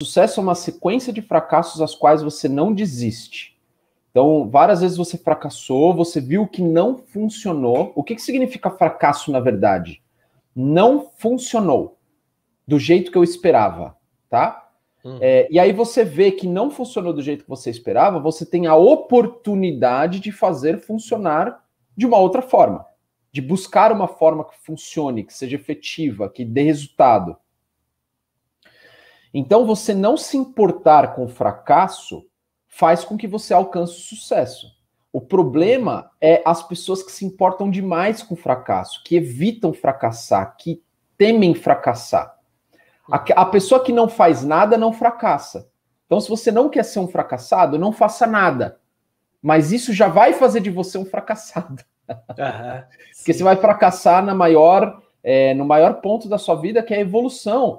Sucesso é uma sequência de fracassos às quais você não desiste. Então, várias vezes você fracassou, você viu que não funcionou. O que, que significa fracasso na verdade? Não funcionou do jeito que eu esperava, tá? Hum. É, e aí você vê que não funcionou do jeito que você esperava, você tem a oportunidade de fazer funcionar de uma outra forma, de buscar uma forma que funcione, que seja efetiva, que dê resultado. Então, você não se importar com o fracasso faz com que você alcance o sucesso. O problema é as pessoas que se importam demais com o fracasso, que evitam fracassar, que temem fracassar. A, a pessoa que não faz nada não fracassa. Então, se você não quer ser um fracassado, não faça nada. Mas isso já vai fazer de você um fracassado. Uhum, Porque você vai fracassar na maior, é, no maior ponto da sua vida, que é a evolução.